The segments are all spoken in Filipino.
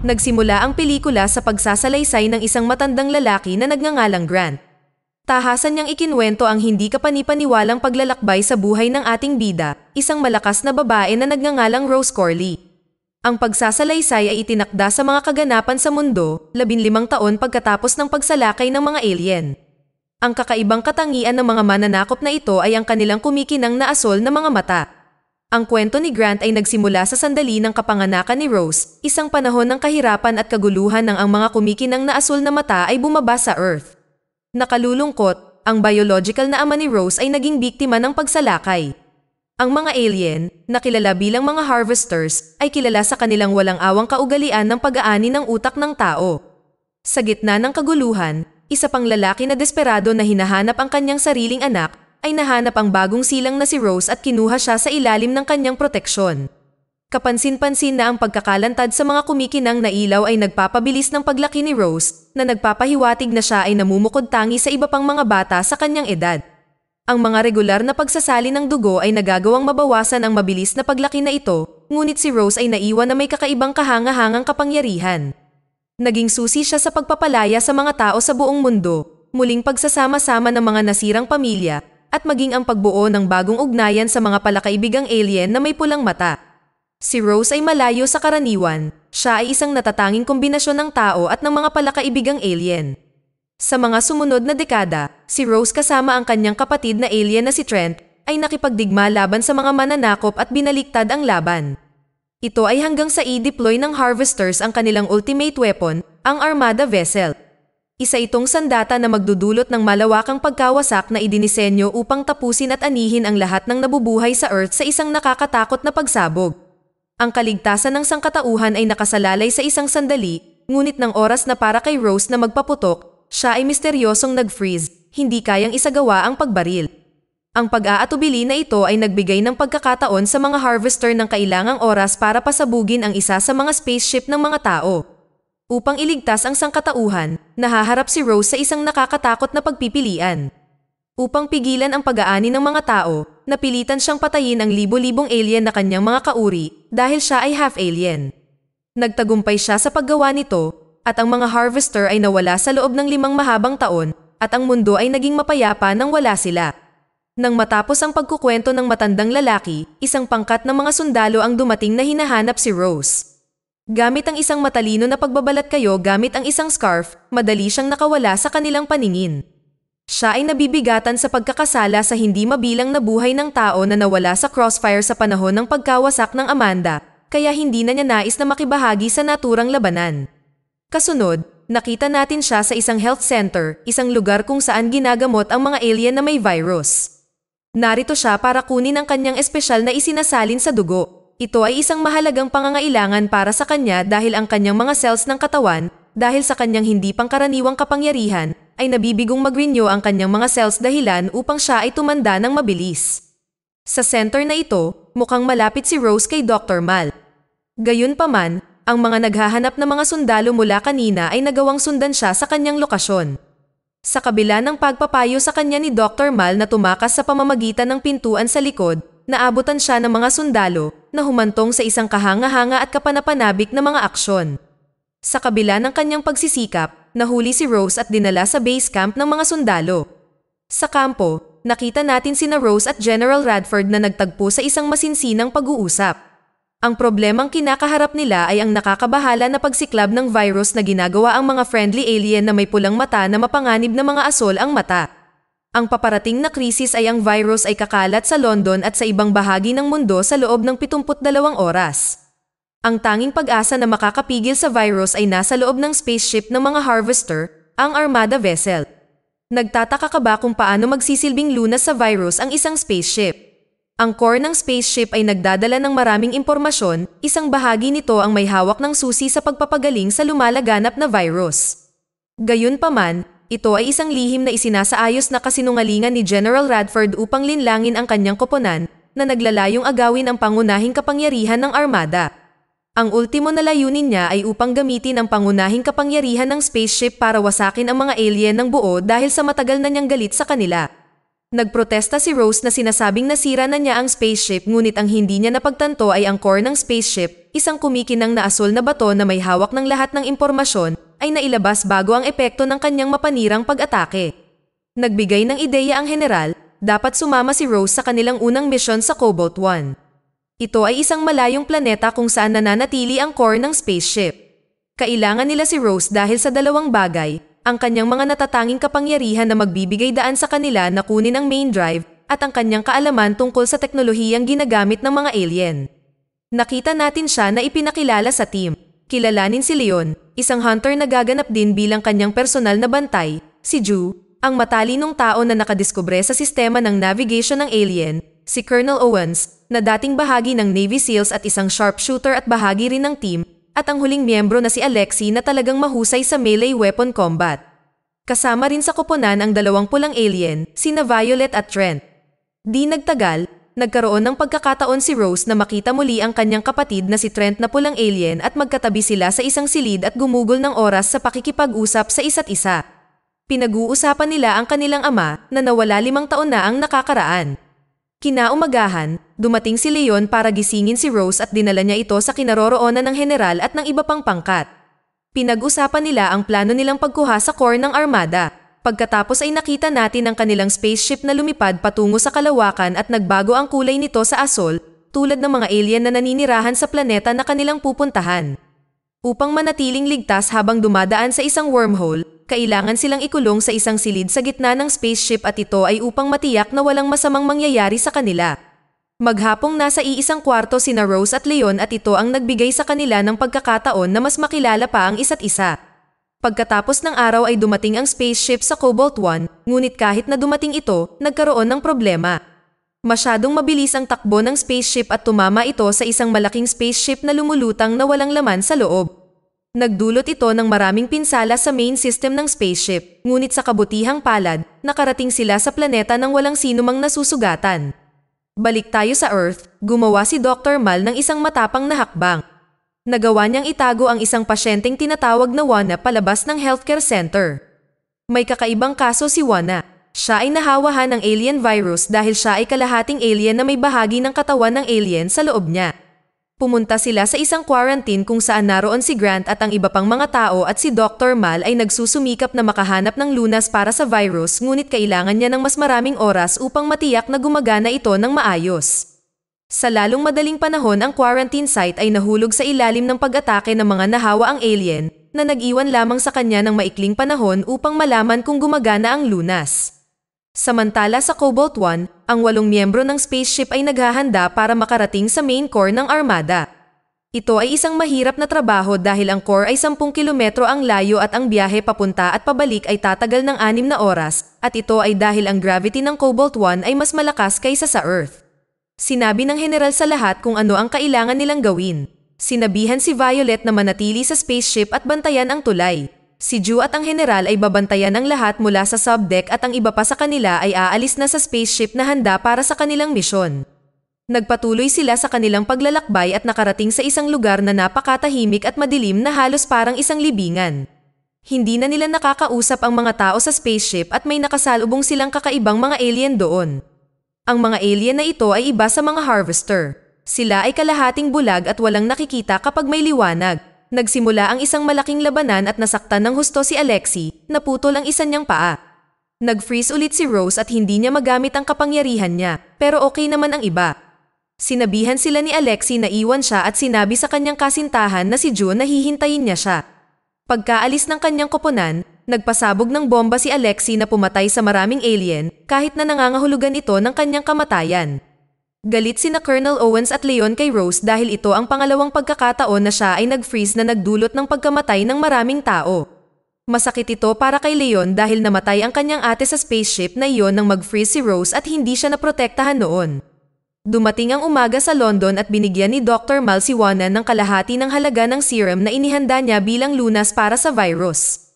Nagsimula ang pelikula sa pagsasalaysay ng isang matandang lalaki na nagngangalang Grant. Tahasan niyang ikinwento ang hindi kapanipaniwalang paglalakbay sa buhay ng ating bida, isang malakas na babae na nagngangalang Rose Corley. Ang pagsasalaysay ay itinakda sa mga kaganapan sa mundo, 15 taon pagkatapos ng pagsalakay ng mga alien. Ang kakaibang katangian ng mga mananakop na ito ay ang kanilang kumikinang na asol na mga mata. Ang kwento ni Grant ay nagsimula sa sandali ng kapanganakan ni Rose, isang panahon ng kahirapan at kaguluhan ng ang mga kumikinang na asul na mata ay bumaba sa Earth. Nakalulungkot, ang biological na ama ni Rose ay naging biktima ng pagsalakay. Ang mga alien, na kilala bilang mga harvesters, ay kilala sa kanilang walang awang kaugalian ng pag-aani ng utak ng tao. Sa gitna ng kaguluhan, isa pang lalaki na desperado na hinahanap ang kanyang sariling anak ay nahanap ang bagong silang na si Rose at kinuha siya sa ilalim ng kanyang proteksyon. Kapansin-pansin na ang pagkakalantad sa mga kumikinang na ilaw ay nagpapabilis ng paglaki ni Rose na nagpapahiwatig na siya ay namumukod tangi sa iba pang mga bata sa kanyang edad. Ang mga regular na pagsasali ng dugo ay nagagawang mabawasan ang mabilis na paglaki na ito, ngunit si Rose ay naiwan na may kakaibang kahanga-hangang kapangyarihan. Naging susi siya sa pagpapalaya sa mga tao sa buong mundo, muling pagsasama-sama ng mga nasirang pamilya at maging ang pagbuo ng bagong ugnayan sa mga palakaibigang alien na may pulang mata. Si Rose ay malayo sa karaniwan. Siya ay isang natatanging kombinasyon ng tao at ng mga palakaibigang alien. Sa mga sumunod na dekada, si Rose kasama ang kanyang kapatid na alien na si Trent ay nakipagdigma laban sa mga mananakop at binaliktad ang laban. Ito ay hanggang sa i-deploy ng harvesters ang kanilang ultimate weapon, ang armada vessel. Isa itong sandata na magdudulot ng malawakang pagkawasak na idinisenyo upang tapusin at anihin ang lahat ng nabubuhay sa Earth sa isang nakakatakot na pagsabog. Ang kaligtasan ng sangkatauhan ay nakasalalay sa isang sandali, ngunit ng oras na para kay Rose na magpaputok, siya ay misteryosong nag-freeze, hindi kayang isagawa ang pagbaril. Ang pag-aatubili na ito ay nagbigay ng pagkakataon sa mga harvester ng kailangang oras para pasabugin ang isa sa mga spaceship ng mga tao. Upang iligtas ang sangkatauhan, nahaharap si Rose sa isang nakakatakot na pagpipilian. Upang pigilan ang pag-aani ng mga tao, napilitan siyang patayin ang libo-libong alien na kanyang mga kauri dahil siya ay half-alien. Nagtagumpay siya sa paggawa nito at ang mga harvester ay nawala sa loob ng limang mahabang taon at ang mundo ay naging mapayapa nang wala sila. Nang matapos ang pagkukwento ng matandang lalaki, isang pangkat ng mga sundalo ang dumating na hinahanap si Rose. Gamit ang isang matalino na pagbabalat kayo gamit ang isang scarf, madali siyang nakawala sa kanilang paningin. Siya ay nabibigatan sa pagkakasala sa hindi mabilang na buhay ng tao na nawala sa crossfire sa panahon ng pagkawasak ng Amanda, kaya hindi na niya nais na makibahagi sa naturang labanan. Kasunod, nakita natin siya sa isang health center, isang lugar kung saan ginagamot ang mga alien na may virus. Narito siya para kunin ang kanyang espesyal na isinasalin sa dugo ito ay isang mahalagang pangangailangan para sa kanya dahil ang kanyang mga cells ng katawan, dahil sa kanyang hindi pangkaraniwang kapangyarihan, ay nabibigong mag-renew ang kanyang mga cells dahilan upang siya ay tumanda ng mabilis. Sa center na ito, mukhang malapit si Rose kay Dr. Mal. Gayunpaman, ang mga naghahanap na mga sundalo mula kanina ay nagawang sundan siya sa kanyang lokasyon. Sa kabila ng pagpapayo sa kanya ni Dr. Mal na tumakas sa pamamagitan ng pintuan sa likod, naabutan siya ng mga sundalo na humantong sa isang kahanga-hanga at kapanapanabik na mga aksyon. Sa kabila ng kanyang pagsisikap, nahuli si Rose at dinala sa base camp ng mga sundalo. Sa kampo, nakita natin sina Rose at General Radford na nagtagpo sa isang masinsinang pag-uusap. Ang problemang kinakaharap nila ay ang nakakabahala na pagsiklab ng virus na ginagawa ang mga friendly alien na may pulang mata na mapanganib na mga asol ang mata. Ang paparating na krisis ay ang virus ay kakalat sa London at sa ibang bahagi ng mundo sa loob ng 72 oras. Ang tanging pag-asa na makakapigil sa virus ay nasa loob ng spaceship ng mga harvester, ang armada vessel. Nagtataka ka ba kung paano magsisilbing lunas sa virus ang isang spaceship? Ang core ng spaceship ay nagdadala ng maraming impormasyon, isang bahagi nito ang may hawak ng susi sa pagpapagaling sa lumalaganap na virus. Gayunpaman, ito ay isang lihim na isinasaayos na kasinungalingan ni General Radford upang linlangin ang kanyang koponan na naglalayong agawin ang pangunahing kapangyarihan ng armada. Ang ultimo na layunin niya ay upang gamitin ang pangunahing kapangyarihan ng spaceship para wasakin ang mga alien ng buo dahil sa matagal na niyang galit sa kanila. Nagprotesta si Rose na sinasabing nasira na niya ang spaceship ngunit ang hindi niya napagtanto ay ang core ng spaceship, isang kumikinang na asul na bato na may hawak ng lahat ng impormasyon ay nailabas bago ang epekto ng kanyang mapanirang pag-atake. Nagbigay ng ideya ang general, dapat sumama si Rose sa kanilang unang misyon sa Cobalt 1. Ito ay isang malayong planeta kung saan nananatili ang core ng spaceship. Kailangan nila si Rose dahil sa dalawang bagay, ang kanyang mga natatanging kapangyarihan na magbibigay daan sa kanila na kunin ang main drive at ang kanyang kaalaman tungkol sa teknolohiyang ginagamit ng mga alien. Nakita natin siya na ipinakilala sa team. Kilalanin si Leon, isang hunter na gaganap din bilang kanyang personal na bantay, si Ju, ang matalinong tao na nakadiskubre sa sistema ng navigation ng alien, si Colonel Owens, na dating bahagi ng Navy SEALs at isang sharpshooter at bahagi rin ng team, at ang huling miyembro na si Alexi na talagang mahusay sa melee weapon combat. Kasama rin sa koponan ang dalawang pulang alien, sina Violet at Trent. Di nagtagal, nagkaroon ng pagkakataon si Rose na makita muli ang kanyang kapatid na si Trent na pulang alien at magkatabi sila sa isang silid at gumugol ng oras sa pakikipag-usap sa isa't isa. Pinag-uusapan nila ang kanilang ama na nawala limang taon na ang nakakaraan. Kinaumagahan, dumating si Leon para gisingin si Rose at dinala niya ito sa kinaroroonan ng general at ng iba pang pangkat. Pinag-usapan nila ang plano nilang pagkuha sa core ng armada. Pagkatapos ay nakita natin ang kanilang spaceship na lumipad patungo sa kalawakan at nagbago ang kulay nito sa asol, tulad ng mga alien na naninirahan sa planeta na kanilang pupuntahan. Upang manatiling ligtas habang dumadaan sa isang wormhole, kailangan silang ikulong sa isang silid sa gitna ng spaceship at ito ay upang matiyak na walang masamang mangyayari sa kanila. Maghapong nasa iisang kwarto sina Rose at Leon at ito ang nagbigay sa kanila ng pagkakataon na mas makilala pa ang isa't isa. Pagkatapos ng araw ay dumating ang spaceship sa Cobalt-1, ngunit kahit na dumating ito, nagkaroon ng problema. Masyadong mabilis ang takbo ng spaceship at tumama ito sa isang malaking spaceship na lumulutang na walang laman sa loob. Nagdulot ito ng maraming pinsala sa main system ng spaceship, ngunit sa kabutihang palad, nakarating sila sa planeta nang walang sinumang nasusugatan. Balik tayo sa Earth, gumawa si Dr. Mal ng isang matapang na hakbang nagawa niyang itago ang isang pasyenteng tinatawag na Wana palabas ng healthcare center. May kakaibang kaso si Wana. Siya ay nahawahan ng alien virus dahil siya ay kalahating alien na may bahagi ng katawan ng alien sa loob niya. Pumunta sila sa isang quarantine kung saan naroon si Grant at ang iba pang mga tao at si Dr. Mal ay nagsusumikap na makahanap ng lunas para sa virus ngunit kailangan niya ng mas maraming oras upang matiyak na gumagana ito ng maayos. Sa lalong madaling panahon ang quarantine site ay nahulog sa ilalim ng pag-atake ng mga nahawa ang alien na nag-iwan lamang sa kanya ng maikling panahon upang malaman kung gumagana ang lunas. Samantala sa Cobalt-1, ang walong miyembro ng spaceship ay naghahanda para makarating sa main core ng armada. Ito ay isang mahirap na trabaho dahil ang core ay 10 kilometro ang layo at ang biyahe papunta at pabalik ay tatagal ng 6 na oras at ito ay dahil ang gravity ng Cobalt-1 ay mas malakas kaysa sa Earth. Sinabi ng general sa lahat kung ano ang kailangan nilang gawin. Sinabihan si Violet na manatili sa spaceship at bantayan ang tulay. Si Ju at ang general ay babantayan ang lahat mula sa subdeck at ang iba pa sa kanila ay aalis na sa spaceship na handa para sa kanilang misyon. Nagpatuloy sila sa kanilang paglalakbay at nakarating sa isang lugar na napakatahimik at madilim na halos parang isang libingan. Hindi na nila nakakausap ang mga tao sa spaceship at may nakasalubong silang kakaibang mga alien doon. Ang mga alien na ito ay iba sa mga harvester. Sila ay kalahating bulag at walang nakikita kapag may liwanag. Nagsimula ang isang malaking labanan at nasaktan ng husto si Alexi, naputol ang isa niyang paa. Nag-freeze ulit si Rose at hindi niya magamit ang kapangyarihan niya, pero okay naman ang iba. Sinabihan sila ni Alexi na iwan siya at sinabi sa kanyang kasintahan na si June na hihintayin niya siya. Pagkaalis ng kanyang koponan, nagpasabog ng bomba si Alexi na pumatay sa maraming alien kahit na nangangahulugan ito ng kanyang kamatayan. Galit sina Colonel Owens at Leon kay Rose dahil ito ang pangalawang pagkakataon na siya ay nag-freeze na nagdulot ng pagkamatay ng maraming tao. Masakit ito para kay Leon dahil namatay ang kanyang ate sa spaceship na iyon nang mag-freeze si Rose at hindi siya naprotektahan noon. Dumating ang umaga sa London at binigyan ni Dr. Mal ng kalahati ng halaga ng serum na inihanda niya bilang lunas para sa virus.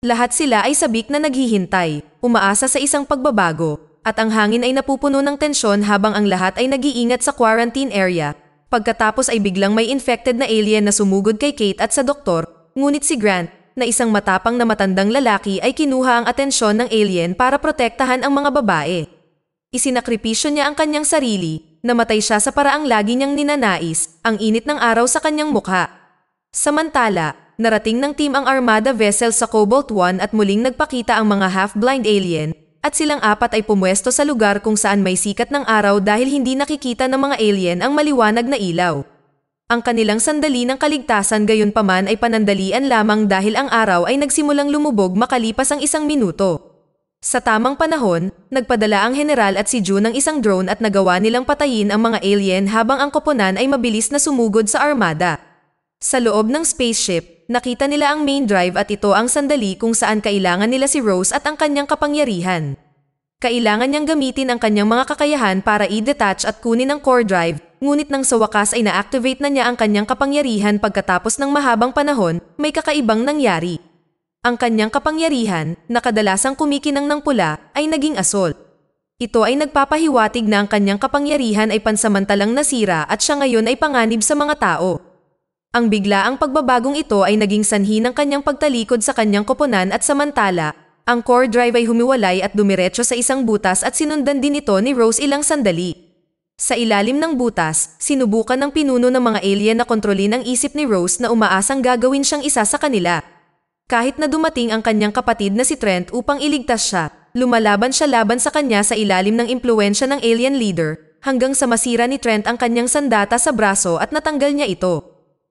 Lahat sila ay sabik na naghihintay, umaasa sa isang pagbabago, at ang hangin ay napupuno ng tensyon habang ang lahat ay nag-iingat sa quarantine area. Pagkatapos ay biglang may infected na alien na sumugod kay Kate at sa doktor, ngunit si Grant, na isang matapang na matandang lalaki ay kinuha ang atensyon ng alien para protektahan ang mga babae. Isinakripisyo niya ang kanyang sarili, namatay siya sa paraang lagi niyang ninanais, ang init ng araw sa kanyang mukha. Samantala, narating ng team ang Armada vessel sa Cobalt 1 at muling nagpakita ang mga half-blind alien, at silang apat ay pumwesto sa lugar kung saan may sikat ng araw dahil hindi nakikita ng mga alien ang maliwanag na ilaw. Ang kanilang sandali ng kaligtasan gayon paman ay panandalian lamang dahil ang araw ay nagsimulang lumubog makalipas ang isang minuto. Sa tamang panahon, nagpadala ang general at si June ng isang drone at nagawa nilang patayin ang mga alien habang ang koponan ay mabilis na sumugod sa armada. Sa loob ng spaceship, nakita nila ang main drive at ito ang sandali kung saan kailangan nila si Rose at ang kanyang kapangyarihan. Kailangan niyang gamitin ang kanyang mga kakayahan para i-detach at kunin ang core drive, ngunit nang sa wakas ay na-activate na niya ang kanyang kapangyarihan pagkatapos ng mahabang panahon, may kakaibang nangyari. Ang kanyang kapangyarihan, na kadalasang kumikinang ng pula, ay naging asol. Ito ay nagpapahiwatig na ang kanyang kapangyarihan ay pansamantalang nasira at siya ngayon ay panganib sa mga tao. Ang biglaang pagbabagong ito ay naging sanhi ng kanyang pagtalikod sa kanyang koponan at samantala, ang core drive ay humiwalay at dumiretso sa isang butas at sinundan din ito ni Rose ilang sandali. Sa ilalim ng butas, sinubukan ng pinuno ng mga alien na kontrolin ang isip ni Rose na umaasang gagawin siyang isa sa kanila. Kahit na dumating ang kanyang kapatid na si Trent upang iligtas siya, lumalaban siya laban sa kanya sa ilalim ng impluensya ng alien leader, hanggang sa masira ni Trent ang kanyang sandata sa braso at natanggal niya ito.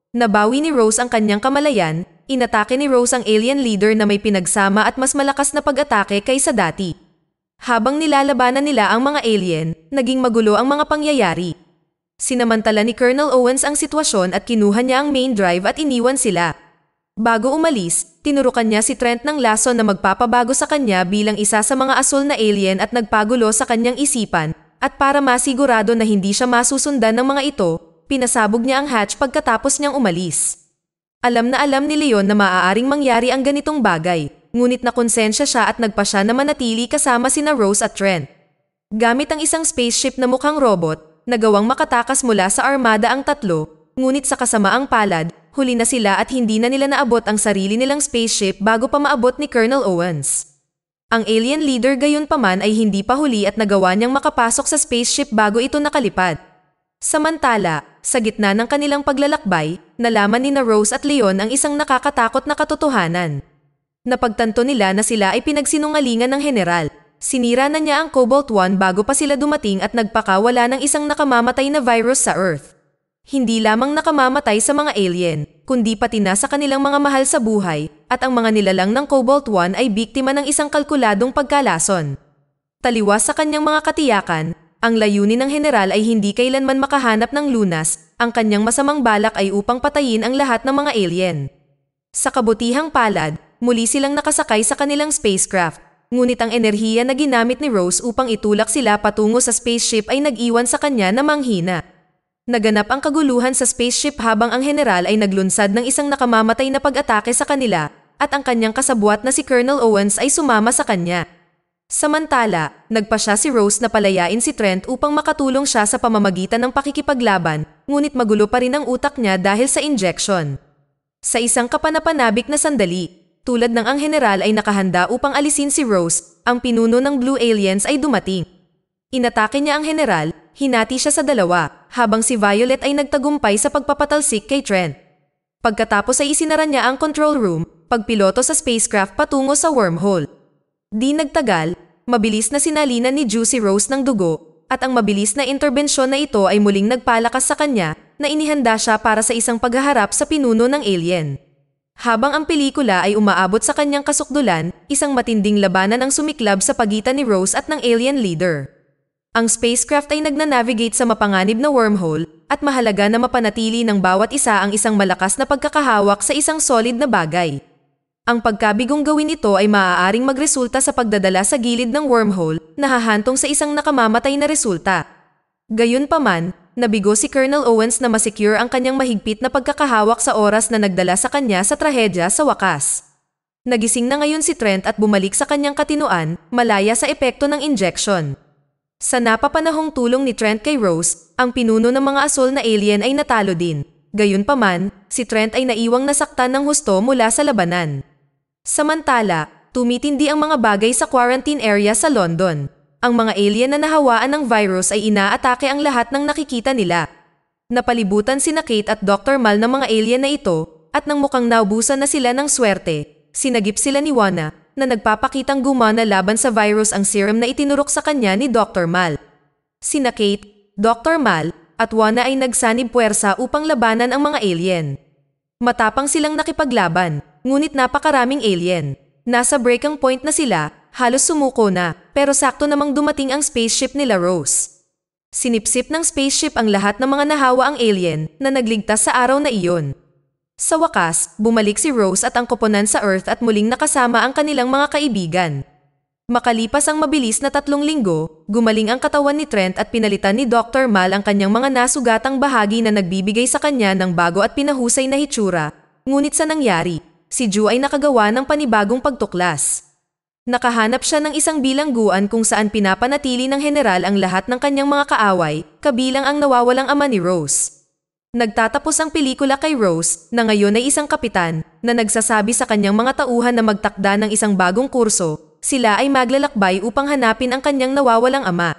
Nabawi ni Rose ang kanyang kamalayan, inatake ni Rose ang alien leader na may pinagsama at mas malakas na pag-atake kaysa dati. Habang nilalabanan nila ang mga alien, naging magulo ang mga pangyayari. Sinamantala ni Colonel Owens ang sitwasyon at kinuha niya ang main drive at iniwan sila. Bago umalis, tinurukan niya si Trent ng laso na magpapabago sa kanya bilang isa sa mga asul na alien at nagpagulo sa kanyang isipan, at para masigurado na hindi siya masusundan ng mga ito, pinasabog niya ang hatch pagkatapos niyang umalis. Alam na alam ni Leon na maaaring mangyari ang ganitong bagay, ngunit na konsensya siya at nagpa siya na manatili kasama sina Rose at Trent. Gamit ang isang spaceship na mukhang robot, nagawang makatakas mula sa armada ang tatlo, ngunit sa kasamaang palad, huli na sila at hindi na nila naabot ang sarili nilang spaceship bago pa maabot ni Colonel Owens. Ang alien leader gayon paman ay hindi pa huli at nagawa niyang makapasok sa spaceship bago ito nakalipad. Samantala, sa gitna ng kanilang paglalakbay, nalaman ni na Rose at Leon ang isang nakakatakot na katotohanan. Napagtanto nila na sila ay pinagsinungalingan ng general. Sinira na niya ang Cobalt 1 bago pa sila dumating at nagpakawala ng isang nakamamatay na virus sa Earth. Hindi lamang nakamamatay sa mga alien, kundi pati na sa kanilang mga mahal sa buhay, at ang mga nilalang ng Cobalt 1 ay biktima ng isang kalkuladong pagkalason. Taliwas sa kanyang mga katiyakan, ang layunin ng general ay hindi kailanman makahanap ng lunas, ang kanyang masamang balak ay upang patayin ang lahat ng mga alien. Sa kabutihang palad, muli silang nakasakay sa kanilang spacecraft, ngunit ang enerhiya na ginamit ni Rose upang itulak sila patungo sa spaceship ay nag-iwan sa kanya na manghina. Naganap ang kaguluhan sa spaceship habang ang general ay naglunsad ng isang nakamamatay na pag-atake sa kanila at ang kanyang kasabwat na si Colonel Owens ay sumama sa kanya. Samantala, nagpa siya si Rose na palayain si Trent upang makatulong siya sa pamamagitan ng pakikipaglaban, ngunit magulo pa rin ang utak niya dahil sa injection. Sa isang kapanapanabik na sandali, tulad ng ang general ay nakahanda upang alisin si Rose, ang pinuno ng Blue Aliens ay dumating. Inatake niya ang general, hinati siya sa dalawa, habang si Violet ay nagtagumpay sa pagpapatalsik kay Trent. Pagkatapos ay isinara niya ang control room, pagpiloto sa spacecraft patungo sa wormhole. Di nagtagal, mabilis na sinalina ni Juicy Rose ng dugo at ang mabilis na interbensyon na ito ay muling nagpalakas sa kanya na inihanda siya para sa isang paghaharap sa pinuno ng alien. Habang ang pelikula ay umaabot sa kanyang kasukdulan, isang matinding labanan ang sumiklab sa pagitan ni Rose at ng alien leader. Ang spacecraft ay nagnanavigate sa mapanganib na wormhole at mahalaga na mapanatili ng bawat isa ang isang malakas na pagkakahawak sa isang solid na bagay. Ang pagkabigong gawin ito ay maaaring magresulta sa pagdadala sa gilid ng wormhole na hahantong sa isang nakamamatay na resulta. Gayunpaman, nabigo si Colonel Owens na masecure ang kanyang mahigpit na pagkakahawak sa oras na nagdala sa kanya sa trahedya sa wakas. Nagising na ngayon si Trent at bumalik sa kanyang katinuan, malaya sa epekto ng injection. Sa napapanahong tulong ni Trent kay Rose, ang pinuno ng mga asol na alien ay natalo din. Gayunpaman, si Trent ay naiwang nasaktan ng husto mula sa labanan. Samantala, tumitindi ang mga bagay sa quarantine area sa London. Ang mga alien na nahawaan ng virus ay inaatake ang lahat ng nakikita nila. Napalibutan si Kate at Dr. Mal ng mga alien na ito at nang mukhang naubusan na sila ng swerte, sinagip sila ni Wana na nagpapakitang gumana laban sa virus ang serum na itinurok sa kanya ni Dr. Mal. Sina Kate, Dr. Mal, at Wana ay nagsanib puwersa upang labanan ang mga alien. Matapang silang nakipaglaban ngunit napakaraming alien. Nasa breaking point na sila, halos sumuko na, pero sakto namang dumating ang spaceship nila Rose. Sinipsip ng spaceship ang lahat ng mga nahawa ang alien na nagligtas sa araw na iyon. Sa wakas, bumalik si Rose at ang koponan sa Earth at muling nakasama ang kanilang mga kaibigan. Makalipas ang mabilis na tatlong linggo, gumaling ang katawan ni Trent at pinalitan ni Dr. Mal ang kanyang mga nasugatang bahagi na nagbibigay sa kanya ng bago at pinahusay na hitsura. Ngunit sa nangyari, si Ju ay nakagawa ng panibagong pagtuklas. Nakahanap siya ng isang bilangguan kung saan pinapanatili ng general ang lahat ng kanyang mga kaaway, kabilang ang nawawalang ama ni Rose. Nagtatapos ang pelikula kay Rose, na ngayon ay isang kapitan, na nagsasabi sa kanyang mga tauhan na magtakda ng isang bagong kurso, sila ay maglalakbay upang hanapin ang kanyang nawawalang ama.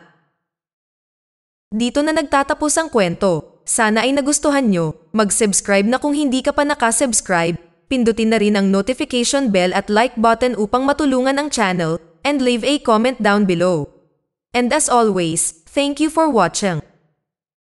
Dito na nagtatapos ang kwento. Sana ay nagustuhan nyo. Mag-subscribe na kung hindi ka pa nakasubscribe pindutin na rin ang notification bell at like button upang matulungan ang channel, and leave a comment down below. And as always, thank you for watching.